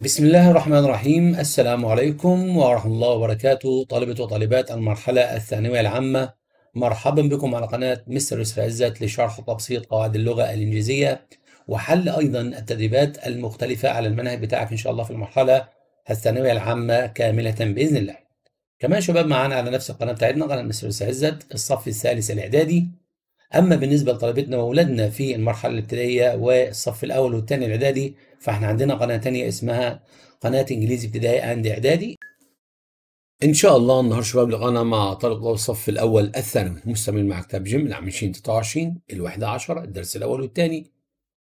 بسم الله الرحمن الرحيم السلام عليكم ورحمة الله وبركاته طالبة وطالبات المرحلة الثانوية العامة مرحبا بكم على قناة مستر يوسف عزت لشرح وتبسيط قواعد اللغة الإنجليزية وحل أيضا التدريبات المختلفة على المنهج بتاعك إن شاء الله في المرحلة الثانوية العامة كاملة بإذن الله كمان شباب معانا على نفس القناة بتاعتنا قناة مستر يوسف عزت الصف الثالث الإعدادي أما بالنسبة لطلبتنا وأولادنا في المرحلة الابتدائية والصف الأول والثاني الإعدادي فاحنا عندنا قناة تانية اسمها قناة انجليزي ابتدائي اند اعدادي ان شاء الله النهار شباب لقانا مع طالب الصف الاول الثانوي مستمر مع كتاب جيم من عام 23 ال 10 الدرس الاول والثاني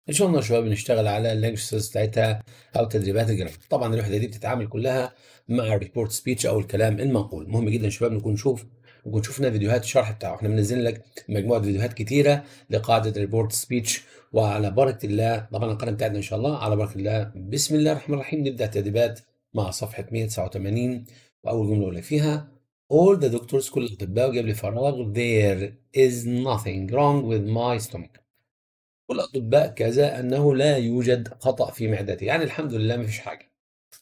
ان شاء الله شباب نشتغل على اللانجوجز بتاعتها او تدريبات الجرافيك طبعا الوحده دي بتتعامل كلها مع الريبورت سبيتش او الكلام المنقول مهم جدا شباب نكون نشوف وكنت شفنا فيديوهات الشرح بتاعه احنا منزلين لك مجموعه فيديوهات كتيره لقاعده ريبورت سبيتش وعلى بركه الله طبعا القناه بتاعتنا ان شاء الله على بركه الله بسم الله الرحمن الرحيم نبدا التدريبات مع صفحه 189 واول جمله اقول لك فيها all the doctors كل الاطباء وجاب لي فراغ there is nothing wrong with my stomach كل الاطباء كذا انه لا يوجد خطا في معدتي يعني الحمد لله ما فيش حاجه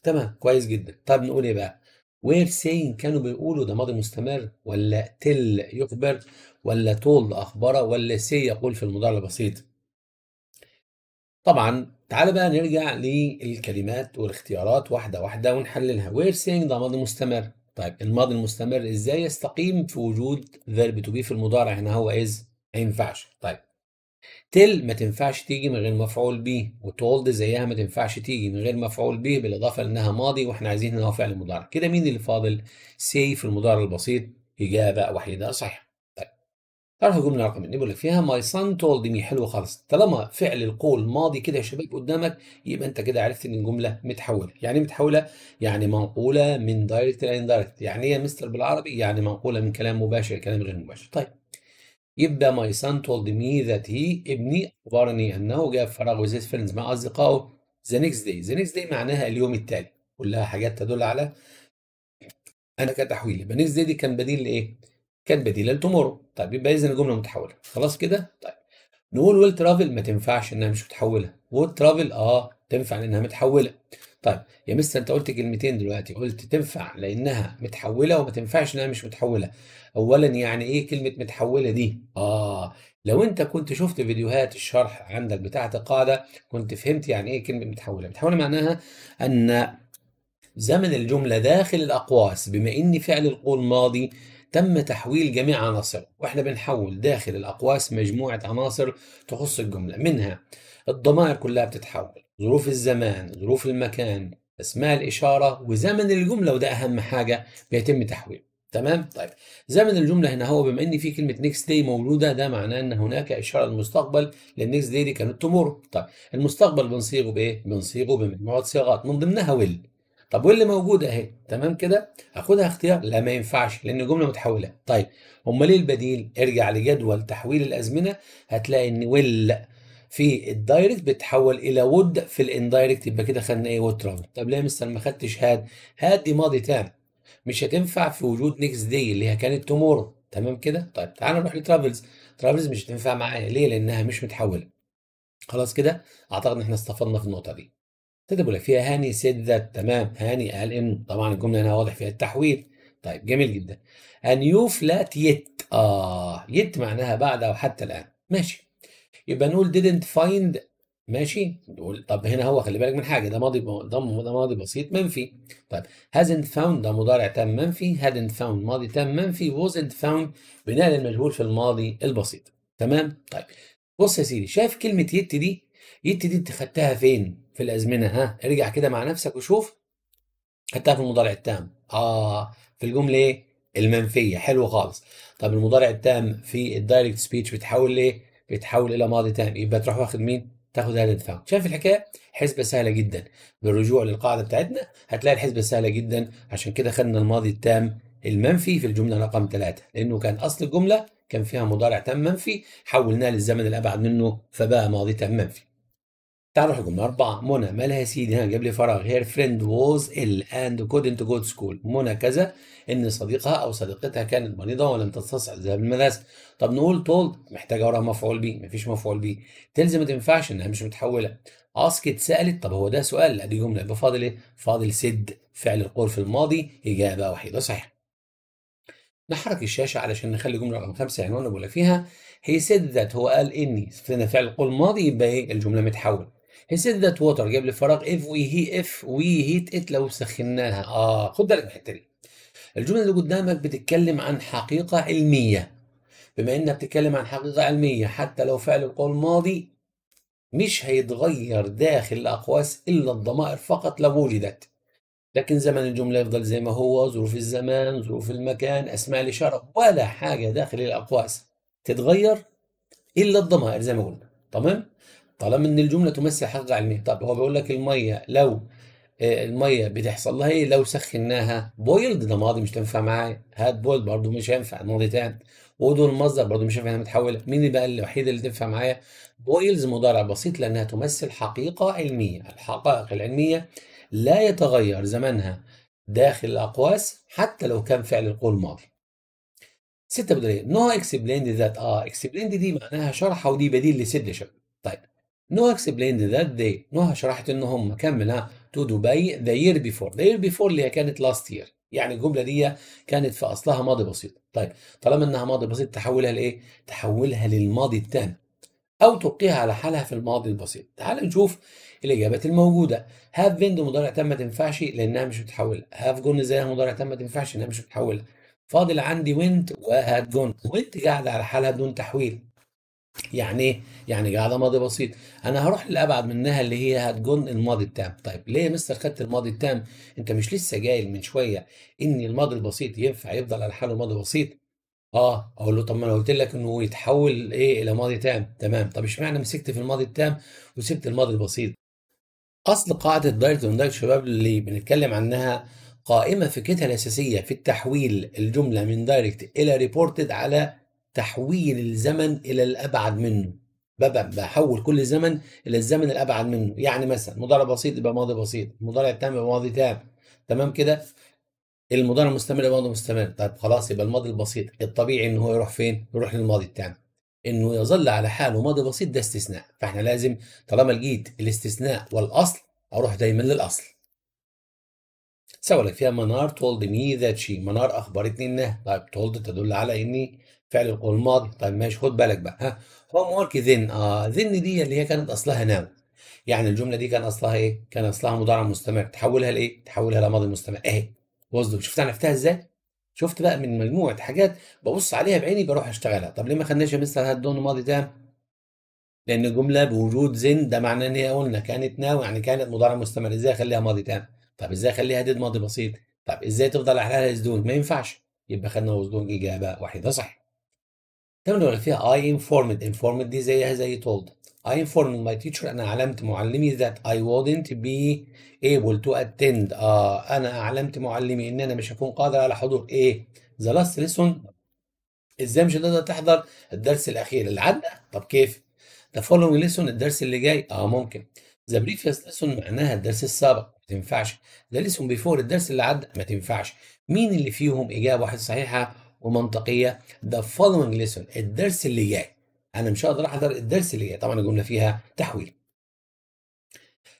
تمام كويس جدا طب نقول ايه بقى وير سين كانوا بيقولوا ده ماضي مستمر ولا تل يخبر ولا تول أخبره ولا سي يقول في المضارع البسيط طبعا تعال بقى نرجع للكلمات والاختيارات واحدة واحدة ونحللها وير سين ده ماضي مستمر طيب الماضي المستمر ازاي يستقيم في وجود فيرب تو بي في المضارع هنا هو از ما ينفعش طيب تل ما تنفعش تيجي من غير مفعول به وتولد زيها ما تنفعش تيجي من غير مفعول به بالاضافه لانها ماضي واحنا عايزين انها فعل مضارع كده مين اللي فاضل سي في المضارع البسيط اجابه وحيده صحيحه طيب تعرف الجمله رقم اثنين بيقول لك فيها ماي سان تولد مي حلو خالص طالما فعل القول ماضي كده يا شباب قدامك يبقى انت كده عرفت ان الجمله متحوله يعني إيه متحوله يعني منقوله من دايركت لاندايركت يعني ايه يا مستر بالعربي يعني منقوله من كلام مباشر لكلام غير مباشر طيب يبقى ماي سان تولد مي ذات هي ابني أخبرني أنه جاء فراغ وزيت فريندز مع أصدقائه ذا نيكست داي ذا نيكست داي معناها اليوم التالي كلها حاجات تدل على أنا كتحويل يبقى نيكست داي دي كان بديل لإيه؟ كان بديل لتومورو طيب يبقى إذا الجملة متحولة خلاص كده؟ طيب نقول ويل ترافل ما تنفعش إنها مش متحولة ويل ترافل أه تنفع لأنها متحولة طيب يا مستر انت قلت كلمتين دلوقتي قلت تنفع لانها متحوله وما تنفعش لانها مش متحوله اولا يعني ايه كلمه متحوله دي اه لو انت كنت شفت فيديوهات الشرح عندك بتاعه القاعده كنت فهمت يعني ايه كلمه متحوله متحوله معناها ان زمن الجمله داخل الاقواس بما ان فعل القول ماضي تم تحويل جميع عناصره واحنا بنحول داخل الاقواس مجموعه عناصر تخص الجمله منها الضمائر كلها بتتحول ظروف الزمان ظروف المكان اسماء الإشارة وزمن الجملة وده أهم حاجة بيتم تحويله تمام طيب زمن الجملة هنا هو بما ان في كلمة نيكست داي مولودة ده معناه ان هناك إشارة للمستقبل لأن نيكست داي دي كانت تمر طيب المستقبل بنصيغه بإيه؟ بنصيغه بمجموعة صيغات من ضمنها ويل طب واللي موجود اهي تمام كده هاخدها اختيار لا ما ينفعش لان الجمله متحوله طيب امال ايه البديل ارجع لجدول تحويل الازمنه هتلاقي ان ويل في الدايركت بتتحول الى وود في الاندايركت يبقى كده خدنا ايه وود ترافل طب ليه مثلا مستر ما خدتش هاد هاد دي ماضي تام مش هتنفع في وجود نيكست داي اللي هي كانت تومورو تمام كده طيب تعالى نروح لترافلز ترافلز مش هتنفع معايا ليه لانها مش متحوله خلاص كده اعتقد ان احنا استفدنا في النقطه دي ابتدى بقول فيها هاني سيد ذات تمام هاني قال ان طبعا الجمله هنا واضح فيها التحويل طيب جميل جدا ان يو فلات يت اه يت معناها بعد او حتى الان ماشي يبقى نقول didn't find ماشي نقول طب هنا هو خلي بالك من حاجه ده ماضي ده ده ماضي بسيط منفي طيب hasn't found ده مضارع تام منفي hadn't found ماضي تام منفي wasn't found بناء المجهول في الماضي البسيط تمام طيب بص يا سيدي شايف كلمه يت دي يت دي انت خدتها فين في الازمنه ها ارجع كده مع نفسك وشوف خدتها في المضارع التام اه في الجمله إيه؟ المنفيه حلو خالص طب المضارع التام في الدايركت سبيتش بتحول لايه يتحول الى ماضي تاني يبقى تروح واخد مين تاخد هذا الدفاع شايف الحكايه حسبه سهله جدا بالرجوع للقاعده بتاعتنا هتلاقي الحسبه سهله جدا عشان كده خدنا الماضي التام المنفي في الجمله رقم 3 لانه كان اصل الجمله كان فيها مضارع تام منفي حولناه للزمن الابعد منه فبقى ماضي تام منفي تعالوا حكم أربعة منى مالها يا سيدي هنا جاب لي فراغ هير فريند ووز إل أند كودنت جو سكول منى كذا إن صديقها أو صديقتها كانت مريضة ولم تستطع الذهاب للمدرسة طب نقول تولد محتاجة وراها مفعول بيه مفيش مفعول بيه تلزم ما تنفعش إنها مش متحولة أسكت سألت طب هو ده سؤال لا دي جملة يبقى فاضل إيه؟ فاضل سد فعل القول في الماضي إجابة وحيدة صحيحة نحرك الشاشة علشان نخلي جملة رقم خمسة عنوان نقول فيها هي سد ذات هو قال إني استثنى فعل القول الماضي يبقى إيه الجملة متحولة هي سيد ذات ووتر جايب لي فراغ اف وي هي اف وي هيت ات لو سخناها اه خد بالك من الحته دي الجمله اللي قدامك بتتكلم عن حقيقه علميه بما انها بتتكلم عن حقيقه علميه حتى لو فعل القول الماضي مش هيتغير داخل الاقواس الا الضمائر فقط لو وجدت لكن زمن الجمله يفضل زي ما هو ظروف الزمان ظروف المكان اسماء الاشاره ولا حاجه داخل الاقواس تتغير الا الضمائر زي ما قلنا تمام طالما ان الجمله تمثل حقيقه علميه طب هو بيقول لك الميه لو آه، الميه بتحصل لها ايه لو سخناها بويلد ده ماضي مش تنفع معايا هات بويلد برضه مش هينفع ماضي تاني ودول المصدر برضه مش هينفع متحوله مين بقى الوحيد اللي تنفع معايا بويلز مضارع بسيط لانها تمثل حقيقه علميه الحقائق العلميه لا يتغير زمنها داخل الاقواس حتى لو كان فعل القول ماضي ستة بدلية نو اكسبليند ذات اه اكسبليند دي معناها شرحة ودي بديل لسد شرح طيب نو اكسبليند ذات داي نو شرحت ان هم كمل ها تو دبي ذا يير بيفور ذا يير بيفور اللي هي كانت لاست يير يعني الجمله دي كانت في اصلها ماضي بسيط طيب طالما انها ماضي بسيط تحولها لايه تحولها للماضي التام او تبقيها على حالها في الماضي البسيط تعال نشوف الاجابات الموجوده هاف بين مضارع تام ما تنفعش لانها مش متحوله هاف جون زي مضارع تام ما تنفعش لانها مش متحوله فاضل عندي وينت وهات جون وينت قاعده على حالها بدون تحويل يعني ايه؟ يعني على ماضي بسيط انا هروح لابعد منها اللي هي هتجن الماضي التام طيب ليه يا مستر خدت الماضي التام انت مش لسه جايل من شويه ان الماضي البسيط ينفع يفضل على حاله ماضي بسيط اه اقول له طب ما انا قلت لك انه يتحول ايه الى ماضي تام تمام طب اشمعنى مسكت في الماضي التام وسبت الماضي البسيط اصل قاعده دايركت وندايركت شباب اللي بنتكلم عنها قائمه فكرتها الاساسيه في التحويل الجمله من دايركت الى ريبورتد على تحويل الزمن إلى الأبعد منه بحول كل زمن إلى الزمن الأبعد منه يعني مثلا مضارع بسيط يبقى ماضي بسيط مضارع تام يبقى ماضي تام تمام كده المضارع المستمر يبقى ماضي مستمر طيب خلاص يبقى الماضي البسيط الطبيعي إن هو يروح فين؟ يروح للماضي التام انه يظل على حاله ماضي بسيط ده استثناء فاحنا لازم طالما لقيت الاستثناء والاصل اروح دايما للاصل سؤالك فيها منار تولد مي ذات شي منار اخبرتني انها طيب تولد تدل على اني فعل القول الماضي طيب ماشي خد بالك بقى ها هوم ورك ذن اه ذن دي اللي هي كانت اصلها ناو يعني الجمله دي كان اصلها ايه كان اصلها مضارع مستمر تحولها لايه تحولها لماضي مستمر اهي واصدق شفت انا عرفتها ازاي شفت بقى من مجموعه حاجات ببص عليها بعيني بروح اشتغلها طب ليه ما خدناش مثل هاد دون ماضي تام لان الجمله بوجود زن ده معناه ان هي قلنا كانت ناو يعني كانت مضارع مستمر ازاي اخليها ماضي تام طب ازاي اخليها ديد ماضي بسيط طب ازاي تفضل از دون ما ينفعش يبقى خدنا وزدون اجابه واحده صح اللي فيها I informed informed دي زيها زي told I informed my teacher أنا علمت معلمي that I wouldn't be able to attend آه أنا علمت معلمي إن أنا مش هكون قادر على حضور إيه the last lesson إزاي مش هتقدر تحضر الدرس الأخير اللي عدى طب كيف the following lesson الدرس اللي جاي آه ممكن the previous lesson معناها الدرس السابق ما تنفعش the lesson before الدرس اللي عدى ما تنفعش مين اللي فيهم إجابة واحد صحيحة ومنطقيه ذا following lesson الدرس اللي جاي انا مش هقدر احضر الدرس اللي جاي طبعا الجمله فيها تحويل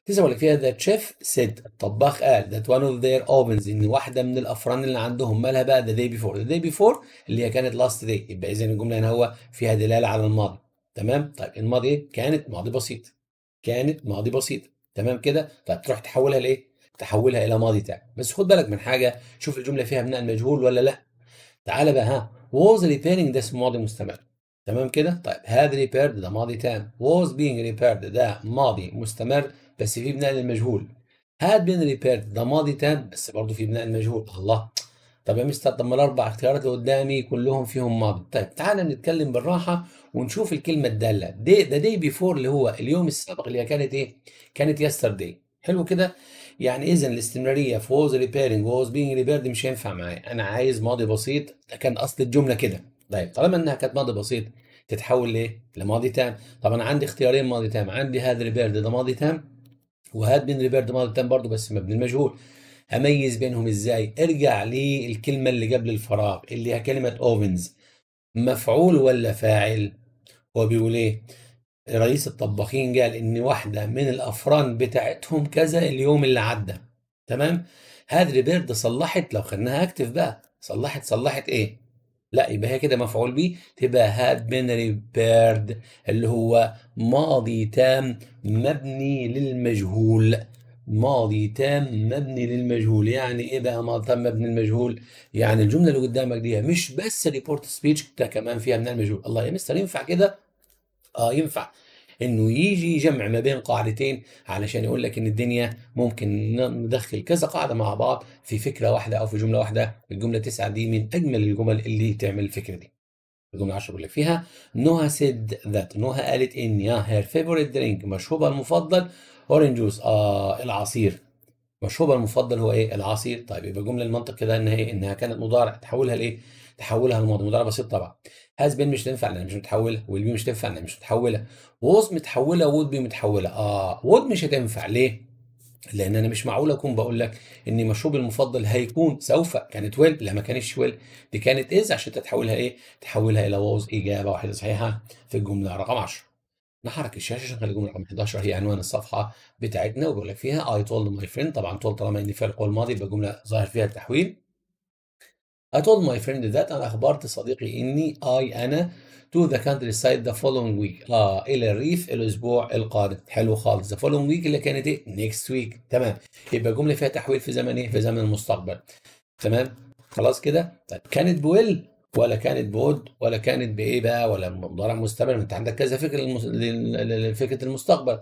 تسمع لك فيها ذا شيف سيد الطباخ قال ذات وان اوف ذير اوفنز ان واحده من الافران اللي عندهم مالها بقى ذا داي بيفور ذا داي بيفور اللي هي كانت لاست داي يبقى اذا الجمله هنا هو فيها دلاله على الماضي تمام طيب الماضي ايه كانت ماضي بسيط كانت ماضي بسيط تمام كده طيب تروح تحولها لايه تحولها الى ماضي تاني بس خد بالك من حاجه شوف الجمله فيها بناء المجهول ولا لا تعالى بقى ها was repairing ده ماضي مستمر تمام كده طيب had repaired ده ماضي تام was being repaired ده ماضي مستمر بس في بناء للمجهول had been repaired ده ماضي تام بس برضه في بناء للمجهول الله طب يا مستر طب ما الاربع اختيارات اللي قدامي كلهم فيهم ماضي طيب تعالى نتكلم بالراحه ونشوف الكلمه الداله دي ده دي بيفور اللي هو اليوم السابق اللي هي كانت ايه كانت يسترداي حلو كده يعني اذا الاستمراريه في ووز ريبيرنج ووز بينج ريبيرد مش هينفع معايا انا عايز ماضي بسيط ده كان اصل الجمله كده طيب طالما انها كانت ماضي بسيط تتحول لايه؟ لماضي تام طب انا عندي اختيارين ماضي تام عندي هاد ريبيرد ده ماضي تام وهاد بين ريبيرد ماضي تام برضه بس مبني المجهول هميز بينهم ازاي؟ ارجع للكلمه اللي قبل الفراغ اللي هي كلمه اوفنز مفعول ولا فاعل؟ هو بيقول ايه؟ رئيس الطباخين قال ان واحده من الافران بتاعتهم كذا اليوم اللي عدى تمام هاد ريبيرد صلحت لو خدناها اكتف بقى صلحت صلحت ايه لا يبقى هي كده مفعول بيه تبقى هاد بين ريبيرد اللي هو ماضي تام مبني للمجهول ماضي تام مبني للمجهول يعني ايه بقى ماضي تام مبني للمجهول يعني الجمله اللي قدامك دي مش بس ريبورت سبيتش ده كمان فيها من المجهول الله يا مستر ينفع كده اه ينفع انه يجي يجمع ما بين قاعدتين علشان يقول لك ان الدنيا ممكن ندخل كذا قاعده مع بعض في فكره واحده او في جمله واحده الجمله تسعه دي من اجمل الجمل اللي تعمل الفكره دي الجمله 10 بيقول لك فيها نوها سيد ذات نوها قالت ان يا هير فيفورت درينك مشروبها المفضل اورنج جوس اه العصير مشروبها المفضل هو ايه العصير طيب يبقى الجمله المنطق كده ان هي إيه؟ انها كانت مضارع تحولها لايه تحولها لماضي مضارع بسيط طبعا هاز بين مش تنفع لان مش متحوله والبي مش تنفع لان مش متحوله ووز متحوله وود بي متحوله اه وود مش هتنفع ليه؟ لان انا مش معقول اكون بقول لك ان مشروبي المفضل هيكون سوف كانت ويل لا ما كانتش ويل دي كانت از عشان تتحولها ايه؟ تحولها الى ووز اجابه واحده صحيحه في الجمله رقم 10 نحرك الشاشه عشان نخلي الجمله رقم 11 هي عنوان الصفحه بتاعتنا وبيقول لك فيها اي تولد ماي فريند طبعا تولد طالما ان فعل قول ماضي يبقى جمله ظاهر فيها التحويل I told my friend that أنا أخبرت صديقي إني I أنا to the countryside the following week آه إلى الريف الأسبوع القادم حلو خالص the following week اللي كانت إيه next week تمام يبقى جملة فيها تحويل في زمن إيه في زمن المستقبل تمام خلاص كده طيب كانت بويل ولا كانت بود ولا كانت بايه بقى ولا مضارع مستمر انت عندك كذا فكرة لفكره المستقبل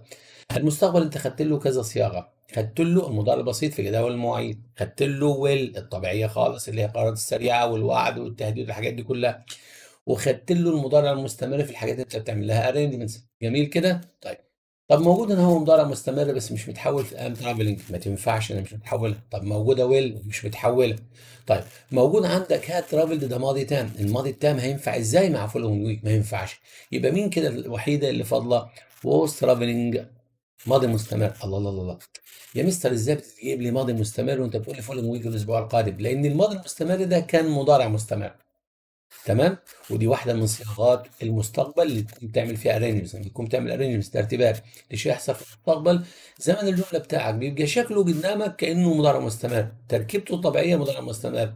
المستقبل انت خدت له كذا صياغه خدت له المضارع البسيط في جداول المواعيد خدت له ويل الطبيعيه خالص اللي هي القرارات السريعه والوعد والتهديد والحاجات دي كلها وخدت له المضارع المستمر في الحاجات اللي انت بتعمل لها ارينجمنتس جميل كده طيب طب موجود ان هو مضارع مستمر بس مش متحول في ام ترافلنج ما تنفعش انا مش متحولها طب موجوده ويل مش متحوله طيب موجود عندك هات ترافل ده ماضي تام الماضي التام هينفع ازاي مع فولوينج ويك ما ينفعش يبقى مين كده الوحيده اللي فاضله ووز ترافلنج ماضي مستمر الله الله الله يا مستر ازاي بتجيب لي ماضي مستمر وانت بتقول لي فولنج ويك الاسبوع القادم لان الماضي المستمر ده كان مضارع مستمر تمام ودي واحده من صياغات المستقبل اللي تكون بتعمل فيها ارينجمنت بتكون بتعمل ارينجمنت ترتيبات لشيء يحصل في المستقبل زمن الجمله بتاعك بيبقى شكله قدامك كانه مضارع مستمر تركيبته الطبيعيه مضارع مستمر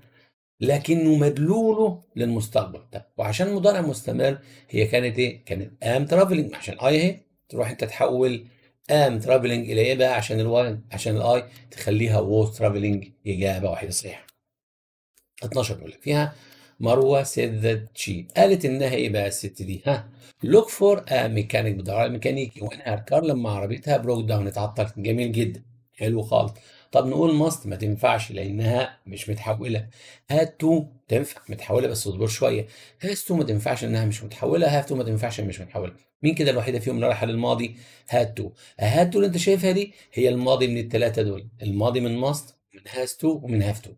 لكنه مدلوله للمستقبل ده وعشان مضارع مستمر هي كانت ايه كانت ام ترافلنج عشان اي اهي تروح انت تحول ام ترافلنج الى ايه بقى عشان الواي عشان الاي تخليها ووز ترافلنج اجابه واحده صحيحه 12 بيقول لك فيها مروه سيد شي قالت انها ايه بقى الست دي ها لوك فور ا ميكانيك بدور على ميكانيكي وانها كار لما عربيتها بروك داون اتعطلت جميل جدا حلو خالص طب نقول ماست ما تنفعش لانها مش متحوله هاد تو تنفع متحوله بس اصبر شويه هاز تو ما تنفعش انها مش متحوله هاف تو ما تنفعش مش متحوله مين كده الوحيده فيهم اللي رايحه للماضي هاد تو هاد تو اللي انت شايفها دي هي الماضي من الثلاثه دول الماضي من ماست من هاز تو ومن هاف تو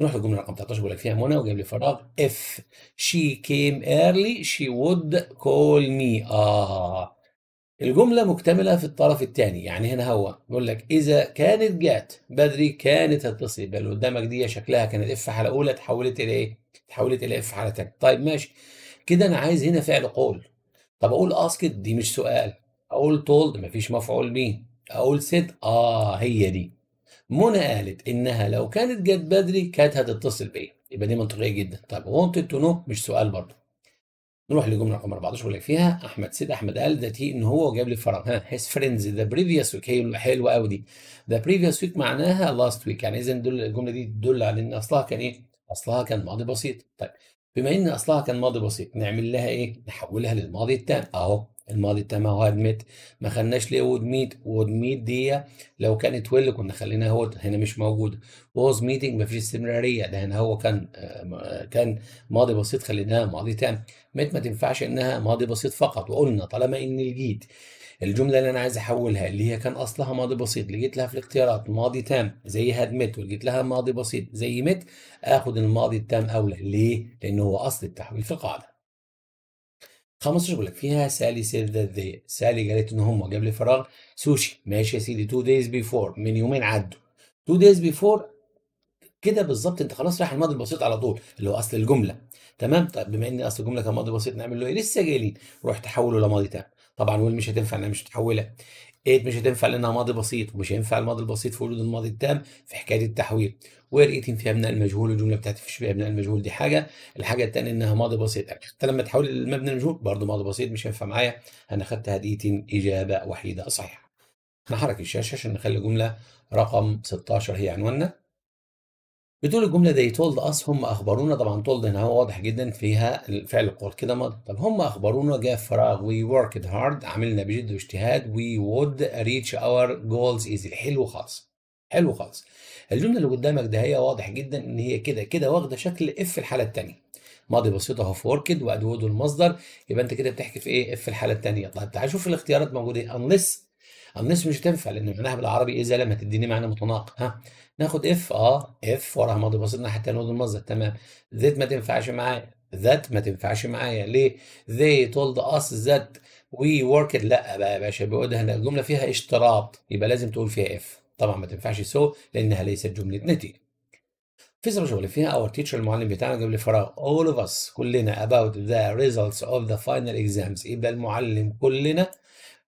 نروح للجمله رقم 13 بيقول لك فيها منى وجاب لي فراغ اف شي كيم ايرلي شي وود كول مي اه الجملة مكتملة في الطرف الثاني يعني هنا هو بيقول لك إذا كانت جات بدري كانت هتتصل يبقى اللي قدامك دي شكلها كانت اف حالة أولى تحولت إلى إيه؟ تحولت إلى اف حالة ثانية طيب ماشي كده أنا عايز هنا فعل قول طب أقول أسكت دي مش سؤال أقول تولد مفيش مفعول به أقول ست آه هي دي منى قالت إنها لو كانت جت بدري كانت هتتصل بيا يبقى دي منطقية جدا طب wanted تو نو مش سؤال برضه نروح لجمله رقم 14 بيقول لك فيها احمد سيد احمد قال ذات ان هو وجاب لي فراغ ها هيز فريندز ذا بريفيوس ويك هي حلوه قوي دي ذا بريفيوس ويك معناها لاست ويك يعني اذا دول الجمله دي تدل على ان اصلها كان ايه؟ اصلها كان ماضي بسيط طيب بما ان اصلها كان ماضي بسيط نعمل لها ايه؟ نحولها للماضي التام اهو الماضي التام اهو ادميت ما خلناش ليه وود ميت وود ميت دي لو كانت ويل كنا خليناها هو هنا مش موجوده ووز ميتنج مفيش استمراريه ده هنا هو كان آه، كان ماضي بسيط خليناها ماضي تام ميت ما تنفعش انها ماضي بسيط فقط وقلنا طالما ان الجيت الجمله اللي انا عايز احولها اللي هي كان اصلها ماضي بسيط لقيت لها في الاختيارات ماضي تام زي ميت ولقيت لها ماضي بسيط زي مت اخد الماضي التام اولى ليه لان هو اصل التحويل في القاعده 15 بقول لك فيها سالي سيد ذات ذي سالي قالت ان هم جاب لي فراغ سوشي ماشي يا سيدي 2 دايز بيفور من يومين عدوا 2 دايز بيفور كده بالظبط انت خلاص رايح الماضي البسيط على طول اللي هو اصل الجمله تمام طب بما ان اصل الجمله كان ماضي بسيط نعمل له ايه لسه جايلين روح تحوله لماضي تام طبعا ويل مش هتنفع انها مش متحوله 8 إيه، مش هتنفع لانها ماضي بسيط ومش هينفع الماضي البسيط في وجود الماضي التام في حكايه التحويل وير 18 فيها ابناء المجهول الجمله بتاعتي فيش فيها ابناء المجهول دي حاجه الحاجه الثانيه انها ماضي بسيط حتى لما تحول المبنى المجهول برضه ماضي بسيط مش هينفع معايا انا خدت هديتين اجابه وحيده صحيحه نحرك الشاشه عشان نخلي الجمله رقم 16 هي عنواننا بتقول الجمله دي تولد اس هم اخبرونا طبعا تولد هنا هو واضح جدا فيها الفعل القول كده ما طب هم اخبرونا جاء فراغ وي وركد هارد عملنا بجد واجتهاد وي وود ريتش اور جولز easily حلو خالص حلو خالص الجمله اللي قدامك ده هي واضح جدا ان هي كده كده واخده شكل اف الحاله الثانيه ماضي بسيط اهو في وركد وادوود المصدر يبقى انت كده بتحكي في ايه اف الحاله الثانيه طب تعال شوف الاختيارات موجوده ايه unless مش هتنفع لان معناها بالعربي اذا لم هتديني معنى متناقض ها ناخد اف اه اف وراها ماضي بسيط ناحيه التنوين المصدر تمام ذات ما تنفعش معايا ذات ما تنفعش معايا ليه؟ they told us that we worked لا بقى يا باشا بيقول هنا الجمله فيها اشتراط يبقى لازم تقول فيها اف طبعا ما تنفعش سو لانها ليست جمله نتيجه فيصل شغل فيها اور تيتشر المعلم بتاعنا جاب لي فراغ all of us كلنا about the results of the final exams يبقى المعلم كلنا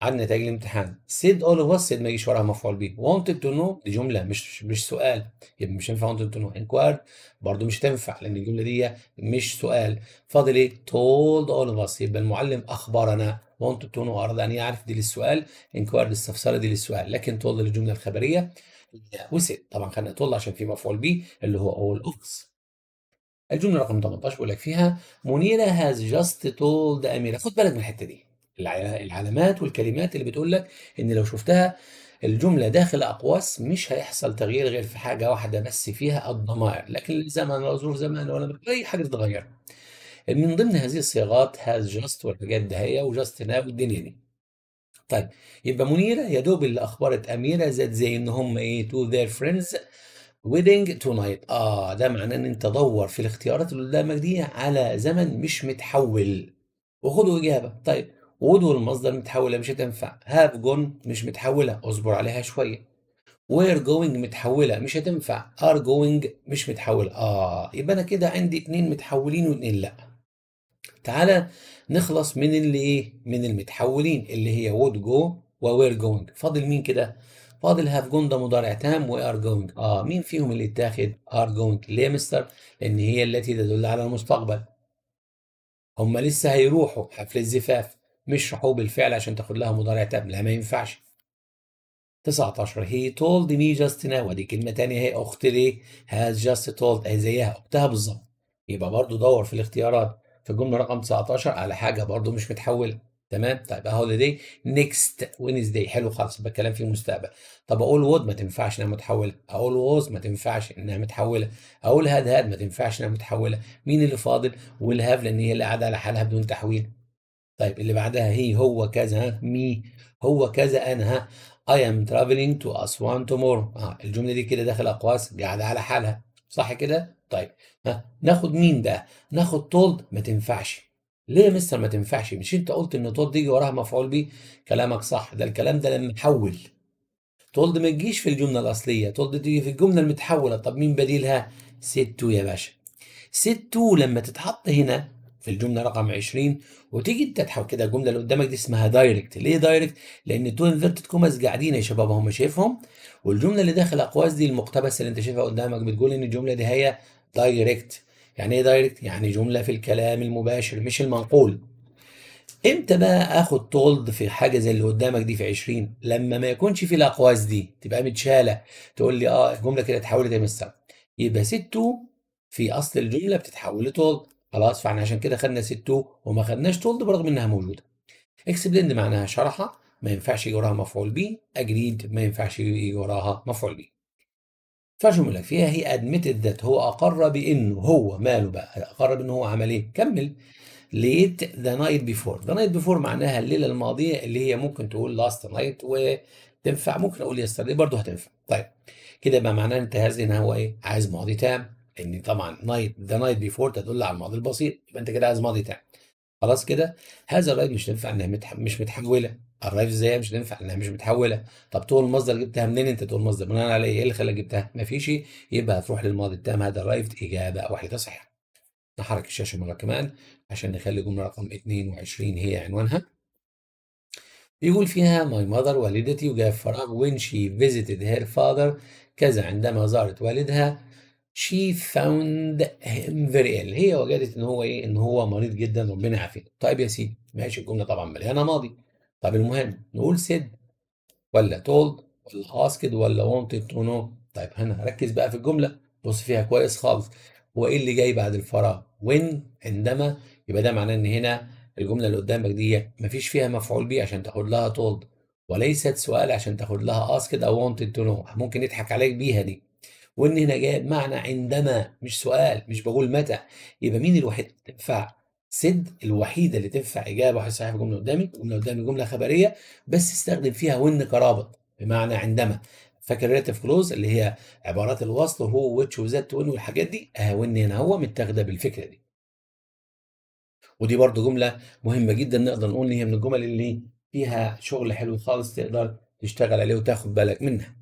عن نتائج الامتحان سيد اول اوف اس سيد ما يجيش وراها مفعول به wanted تو نو دي جمله مش مش سؤال يبقى يعني مش هينفع wanted تو نو انكوايرد برضه مش هتنفع لان الجمله دي مش سؤال فاضل ايه تولد اول اوف اس يبقى المعلم اخبرنا wanted تو نو اراد ان يعرف دي للسؤال انكوايرد استفسار دي للسؤال لكن تولد للجمله الخبريه وسيد طبعا خلينا تولد عشان في مفعول به اللي هو اول اوف الجمله رقم 18 بيقول لك فيها منيره هاز جاست تولد اميره خد بالك من الحته دي العلامات والكلمات اللي بتقول لك ان لو شفتها الجمله داخل اقواس مش هيحصل تغيير غير في حاجه واحده بس فيها الضمائر لكن الزمن ولا ظروف زمان ولا اي حاجه تتغير من ضمن هذه الصياغات هاز جاست والحاجات ده هي وجاست ناو والدنيا طيب يبقى منيره يا دوب اللي اخبرت اميره زاد زي ان هم ايه تو ذير فريندز ويدنج تو نايت اه ده معناه ان انت دور في الاختيارات اللي قدامك دي على زمن مش متحول وخدوا اجابه طيب would والمصدر متحولة مش هتنفع have gone مش متحولة اصبر عليها شوية وير going متحولة مش هتنفع are going مش متحولة اه يبقى انا كده عندي اتنين متحولين واتنين لا تعالى نخلص من اللي ايه من المتحولين اللي هي would go و جوينج going فاضل مين كده فاضل هاف جون ده مضارع تام ار جوينج اه مين فيهم اللي اتاخد ار جوينج ليه مستر لان هي التي تدل على المستقبل هم لسه هيروحوا حفل الزفاف مش حقوق بالفعل عشان تاخد لها مضارع تقبلها ما ينفعش 19 هي told me just now ودي كلمة تانية هي أخت لي has just told أي زيها أختها بالظبط يبقى برضو دور في الاختيارات في الجملة رقم 19 على حاجة برضو مش متحولة تمام طيب هوليداي نيكست وينزداي حلو خالص يبقى الكلام في المستقبل طب اقول وود ما تنفعش انها متحوله اقول ووز ما تنفعش انها متحوله اقول هاد هاد ما تنفعش انها متحوله مين اللي فاضل والهاف لان هي اللي قاعده على حالها بدون تحويل طيب اللي بعدها هي هو كذا مي هو كذا انا ها I am traveling to Aswan tomorrow اه الجملة دي كده داخل أقواس قاعدة على حالها صح كده؟ طيب ها ناخد مين ده؟ ناخد تولد ما تنفعش ليه يا مستر ما تنفعش؟ مش أنت قلت إن تولد يجي وراها مفعول به؟ كلامك صح ده الكلام ده لما تحول تولد ما تجيش في الجملة الأصلية تولد تيجي في الجملة المتحولة طب مين بديلها؟ ستو يا باشا ستو لما تتحط هنا في الجمله رقم 20 وتيجي تتحول كده الجمله اللي قدامك دي اسمها دايركت ليه دايركت لان تو انفيرتد كوماز قاعدين يا شباب هم شايفهم والجمله اللي داخل اقواس دي المقتبس اللي انت شايفها قدامك بتقول ان الجمله دي هي دايركت يعني ايه دايركت يعني جمله في الكلام المباشر مش المنقول امتى بقى اخد تولد في حاجه زي اللي قدامك دي في 20 لما ما يكونش في الاقواس دي تبقى متشاله تقول لي اه الجمله كده اتحولت يا مستر يبقى ست في اصل الجمله بتتحول لتولد خلاص فاحنا عشان كده خدنا سيت وما خدناش تولد برغم انها موجوده اكسبلند معناها شرحه ما ينفعش يجي وراها مفعول به اجريد ما ينفعش يجي وراها مفعول به فجملة فيها هي ادمتد ذات هو اقر بانه هو ماله بقى اقر بانه هو عمل ايه كمل ليت ذا نايت بيفور ذا نايت بيفور معناها الليله الماضيه اللي هي ممكن تقول لاست نايت وتنفع ممكن اقول يستردي برضه هتنفع طيب كده بقى معناه انت هو ايه عايز ماضي تام ان طبعا نايت ذا نايت بيفور تدل على الماضي البسيط يبقى انت كده عايز ماضي تام خلاص كده هذا الرايف مش هينفع انها متح... مش متحوله الرايف ازاي مش هينفع انها مش متحوله طب تقول المصدر جبتها منين انت تقول المصدر بناء على ايه, إيه اللي خلاك جبتها فيش يبقى هتروح للماضي التام هذا الرايف اجابه واحده صحيحه نحرك الشاشه مره كمان عشان نخلي جمله رقم 22 هي عنوانها بيقول فيها ماي ماذر والدتي وجاء فراغ وين شي فيزيتد هير فاذر كذا عندما زارت والدها she found him very ill هي وجدت ان هو ايه ان هو مريض جدا ربنا يعافيه طيب يا سيدي ماشي الجمله طبعا مليانه ماضي طب المهم نقول said ولا told ولا asked ولا wanted to know طيب هنا ركز بقى في الجمله بص فيها كويس خالص هو ايه اللي جاي بعد الفراغ when عندما يبقى ده معناه ان هنا الجمله اللي قدامك دي مفيش فيها مفعول به عشان تاخد لها told وليست سؤال عشان تاخد لها asked او wanted to know ممكن يضحك عليك بيها دي وان هنا جايب معنى عندما مش سؤال مش بقول متى يبقى مين الوحيد اللي تنفع سد الوحيده اللي تنفع اجابه واحد صحيح في جمله قدامي جمله قدامي جمله خبريه بس استخدم فيها وان كرابط بمعنى عندما فاكر ريليتيف كلوز اللي هي عبارات الوصل هو ويتش وذات وان والحاجات دي اه وان هنا هو متاخده بالفكره دي ودي برضو جمله مهمه جدا نقدر نقول ان هي من الجمل اللي فيها شغل حلو خالص تقدر تشتغل عليه وتاخد بالك منها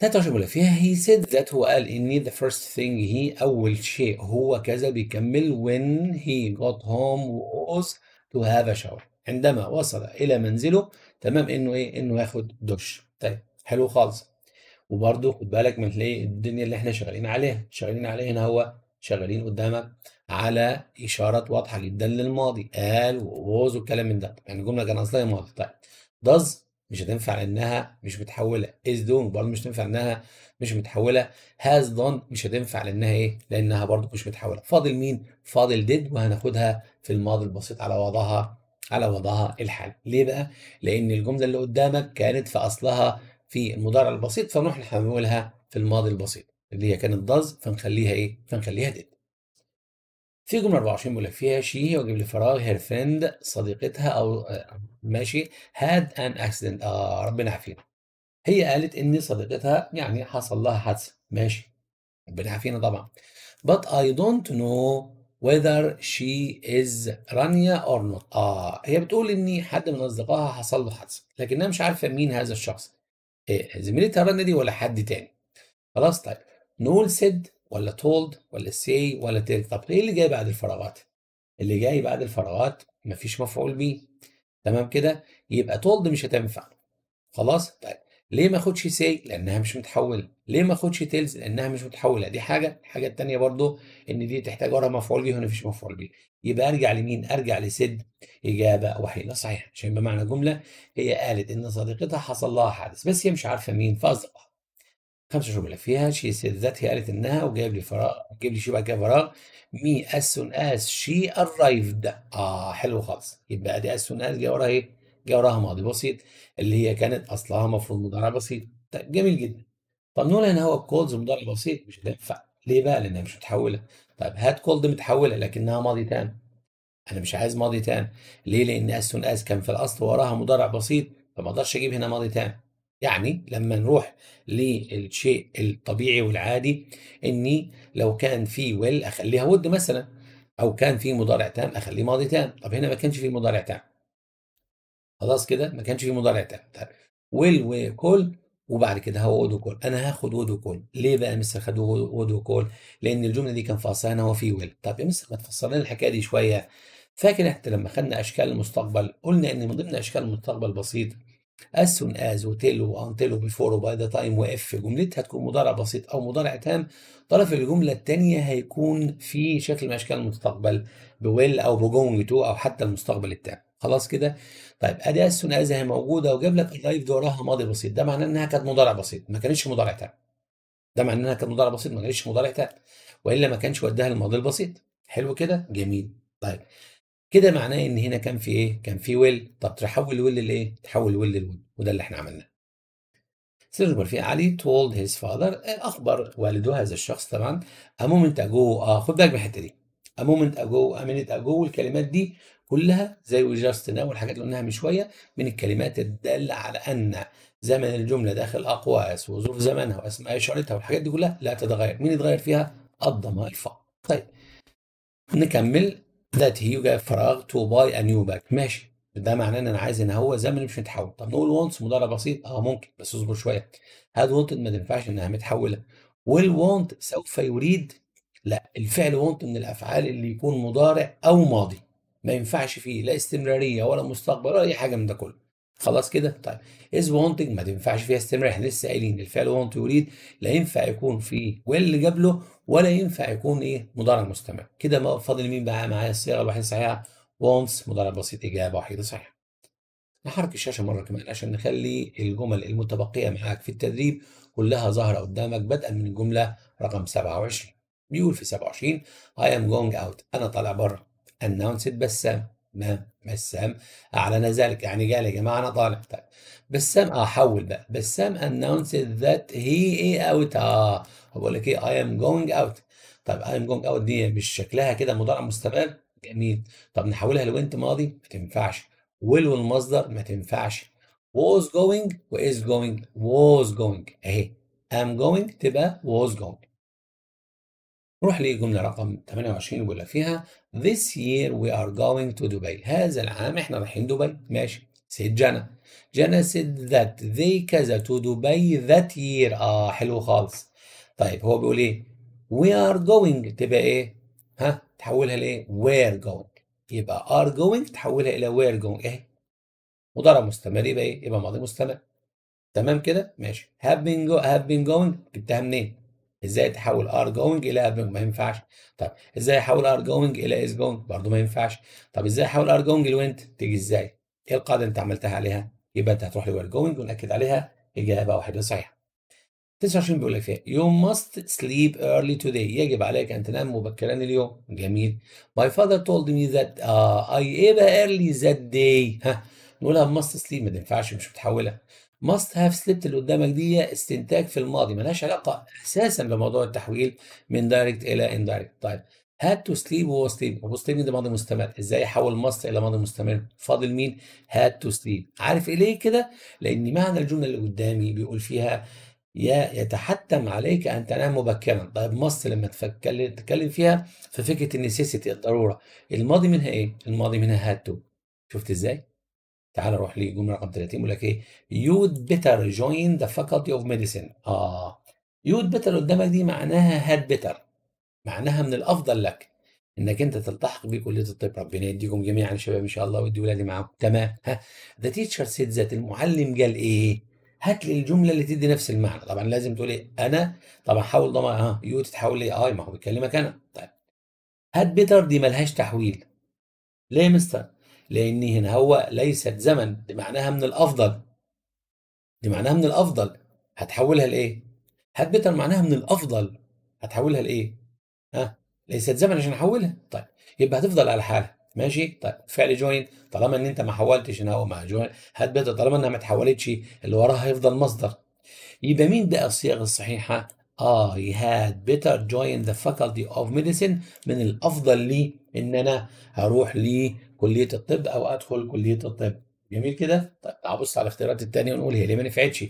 23 بيقول فيها he said that هو قال إني the first thing he أول شيء هو كذا بيكمل when he got home was to have a shower عندما وصل إلى منزله تمام إنه إيه إنه ياخد دش طيب حلو خالص وبرده خد بالك من تلاقي الدنيا اللي احنا شغالين عليها شغالين عليها هنا هو شغالين قدامك على إشارات واضحة جدا للماضي قال ووز والكلام من ده يعني الجملة كان أصلها ماضي طيب does مش هتنفع لانها مش متحوله از دون برضه مش هتنفع انها مش متحوله هاز دون مش هتنفع لانها ايه لانها برضه مش متحوله فاضل مين فاضل ديد وهناخدها في الماضي البسيط على وضعها على وضعها الحالي ليه بقى لان الجمله اللي قدامك كانت في اصلها في المضارع البسيط فنروح نحولها في الماضي البسيط اللي هي كانت داز فنخليها ايه فنخليها ديد في جملة 24 بيقول لك فيها شي واجيب لي فراغ هير فريند صديقتها او آه، ماشي هاد ان اكسيدنت اه ربنا يعافينا هي قالت ان صديقتها يعني حصل لها حادثة ماشي ربنا يعافينا طبعا but I don't know whether she is رانيا or not اه هي بتقول ان حد من اصدقائها حصل له حادثة لكنها مش عارفة مين هذا الشخص إيه زميلتها رانيا دي ولا حد تاني خلاص طيب نقول سيد ولا told ولا say ولا tell طب ايه اللي جاي بعد الفراغات؟ اللي جاي بعد الفراغات مفيش مفعول بيه تمام كده يبقى told مش هتنفع خلاص طيب ليه ما اخدش say لانها مش متحوله ليه ما اخدش تيلز لانها مش متحوله دي حاجه الحاجه الثانيه برضو ان دي تحتاج ورا مفعول بيه هنا مفيش مفعول بيه يبقى ارجع لمين ارجع لسد اجابه وحيده صحيحه عشان بمعنى جمله هي قالت ان صديقتها حصل لها حادث بس هي مش عارفه مين فاصدقها 5 جمل فيها شي سيد ذات هي قالت انها وجايب لي فراغ جايب لي شي بعد كده فراغ مي as soon as شي ارايفد اه حلو خالص يبقى ادي as soon as جاي وراها ايه؟ جاي وراها ماضي بسيط اللي هي كانت اصلها مفروض مضارع بسيط طيب جميل جدا طب نقول هنا هو كولز مضارع بسيط مش هتنفع ليه بقى؟ لانها مش متحوله طيب هات كولد متحوله لكنها ماضي تام انا مش عايز ماضي تام ليه؟ لان as soon as كان في الاصل وراها مضارع بسيط فما اقدرش اجيب هنا ماضي تام يعني لما نروح للشيء الطبيعي والعادي اني لو كان في ويل اخليها ود مثلا او كان في مضارع تام اخليه ماضي تام طب هنا ما كانش في مضارع تام خلاص كده ما كانش في مضارع تام طيب ويل وكل وبعد كده هو ود وكل انا هاخد ود وكل ليه بقى مستر خد ود وكل لان الجمله دي كان فاصلها هنا هو في ويل طب يا مستر ما تفسر لنا الحكايه دي شويه فاكر احنا لما خدنا اشكال المستقبل قلنا ان من ضمن اشكال المستقبل بسيط as soon as وتل وانتل وبيفور وباي ذا تايم واف جملتها تكون مضارع بسيط او مضارع تام طرف الجمله الثانيه هيكون في شكل من اشكال المستقبل بويل او بجوينج تو او حتى المستقبل التام خلاص كده طيب ادي as soon as هي موجوده وجاب لك اللايف دي وراها ماضي بسيط ده معناه انها كانت مضارع بسيط ما كانتش مضارع تام ده معناه انها كانت مضارع بسيط ما كانتش مضارع تام والا ما كانش وداها للماضي البسيط حلو كده جميل طيب كده معناه ان هنا كان في ايه؟ كان في ويل طب تحول ويل لايه؟ تحول ويل للويل وده اللي احنا عملناه. سيرج مورفي علي تولد هيز فاذر اخبر والده هذا الشخص طبعا ا مومنت اجو اه خد بالك من الحته دي ا مومنت اجو ا مينت اجو والكلمات دي كلها زي وي جاست ناو والحاجات اللي قلناها من شويه من الكلمات الداله على ان زمن الجمله داخل اقواس وظروف زمنها واسماء اشارتها والحاجات دي كلها لا تتغير مين يتغير فيها؟ الضمائر فقط. طيب نكمل that he يبقى فراغ to buy a new bag ماشي ده معناه ان انا عايز ان هو زمن مش متحول طب نقول وانس مضارع بسيط اه ممكن بس اصبر شويه هاد wanted ما تنفعش انها متحوله will want سوف يريد لا الفعل want من الافعال اللي يكون مضارع او ماضي ما ينفعش فيه لا استمراريه ولا مستقبل ولا اي حاجه من ده كله خلاص كده طيب از وونتنج ما تنفعش فيها استمرار احنا لسه قايلين الفعل وونت يريد لا ينفع يكون في ويل قبله ولا ينفع يكون ايه مضارع مستمر كده ما فاضل مين بقى معايا الصيغه الوحيده الصحيحه وونتس مضارع بسيط اجابه وحيده صحيحه نحرك الشاشه مره كمان عشان نخلي الجمل المتبقيه معاك في التدريب كلها ظاهره قدامك بدءا من الجمله رقم 27 بيقول في 27 I am going out انا طالع بره announced بسام ما نعم، بسام أعلن ذلك يعني قال يا جماعة أنا طالع طيب بسام اه حول بقى بسام announced that he out آه هو بقول لك إيه اي ام جوينج اوت طب اي ام جوينج اوت دي مش شكلها كده مضارع مستمر جميل طب نحولها لوينت ماضي ما تنفعش ويل والمصدر ما تنفعش was going و is going was going أهي ام going تبقى was going نروح لجملة رقم 28 بيقول لك فيها This year we are going to Dubai هذا العام احنا رايحين دبي ماشي سيد جانا جانا سيد ذات ذي كذا تو دبي ذات يير اه حلو خالص طيب هو بيقول ايه we are going تبقى ايه ها تحولها لايه وير going يبقى are going تحولها الى وير going اهي مضارع مستمر يبقى ايه يبقى ماضي مستمر تمام كده ماشي have been go have been going جبتها منين ازاي تحول ار جوينج الى اب ما ينفعش طب ازاي احول ار جوينج الى از جوينج برضه ما ينفعش طب ازاي احول ار جوينج لوينت تيجي ازاي ايه القاعده اللي انت عملتها عليها يبقى انت هتروح لوير جوينج ونأكد عليها اجابه واحده صحيحه 29 بيقول لك فيها يو must سليب ايرلي توداي يجب عليك ان تنام مبكرا اليوم جميل ماي فادر تولد مي ذات اي ايه بقى ايرلي ذات داي ها نقولها ماست سليب ما تنفعش مش متحوله must have سليبت اللي قدامك دي استنتاج في الماضي ملهاش علاقه اساسا بموضوع التحويل من دايركت الى اندايركت طيب هاد تو سليب وهو سليب هو سليب ده ماضي مستمر ازاي احول ماست الى ماضي مستمر فاضل مين هاد تو سليب عارف إيه ليه كده لان معنى الجمله اللي قدامي بيقول فيها يا يتحتم عليك ان تنام مبكرا طيب ماست لما تتكلم تتكلم فيها في فكره النسيسيتي الضروره الماضي منها ايه الماضي منها هاد تو شفت ازاي تعال نروح لجمله رقم 30 بيقول لك ايه يود بيتر جوين ذا فاكولتي اوف ميديسين اه يود بيتر قدامك دي معناها هاد بيتر معناها من الافضل لك انك انت تلتحق بكليه الطب ربنا يديكم جميعا شباب ان شاء الله ويدي ولادي معاكم تمام ها ذا تيتشر سيد ذات المعلم قال ايه هات لي الجمله اللي تدي نفس المعنى طبعا لازم تقول ايه انا طبعا حاول ضمان اه يو تتحول لي إيه؟ اي آه، ما هو بيكلمك انا طيب هات بيتر دي ملهاش تحويل ليه يا مستر لأن هنا هو ليست زمن دي معناها من الأفضل دي معناها من الأفضل هتحولها لإيه؟ هات بيتر معناها من الأفضل هتحولها لإيه؟ ها؟ ليست زمن عشان أحولها طيب يبقى هتفضل على حالها ماشي طيب فعل جوين طالما ان انت ما حولتش هنا مع جوين هات بيتر طالما انها ما اتحولتش اللي وراها هيفضل مصدر يبقى مين بقى الصيغه الصحيحه I آه، had better join the faculty of medicine من الافضل لي ان انا أروح لي كليه الطب او ادخل كليه الطب جميل كده طيب ابص على الاختيارات الثانيه ونقول هي ليه ما نفعتش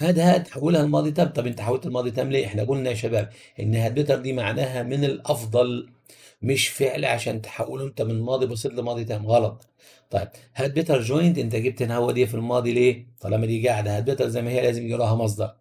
هاد هاد حولها الماضي تام طب انت حولت الماضي تام ليه احنا قلنا يا شباب ان هاد بيتر دي معناها من الافضل مش فعل عشان تحوله انت من ماضي بسيط لماضي تام غلط طيب هاد بيتر جوينت انت جبت هو دي في الماضي ليه طالما دي قاعده هاد بيتر زي ما هي لازم يجي لها مصدر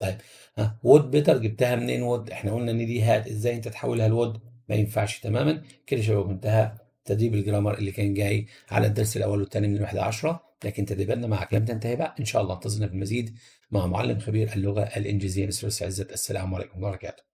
طيب ها وود بيتر جبتها منين وود احنا قلنا ان دي هاد ازاي انت تحولها لود ما ينفعش تماما كده شباب انتهى تدريب الجرامر اللي كان جاي على الدرس الاول والثاني من الوحده 10 لكن تدريباتنا معك لم تنتهي بقى ان شاء الله انتظرنا بالمزيد مع معلم خبير اللغه الانجليزيه مستر عزت السلام عليكم ورحمه الله وبركاته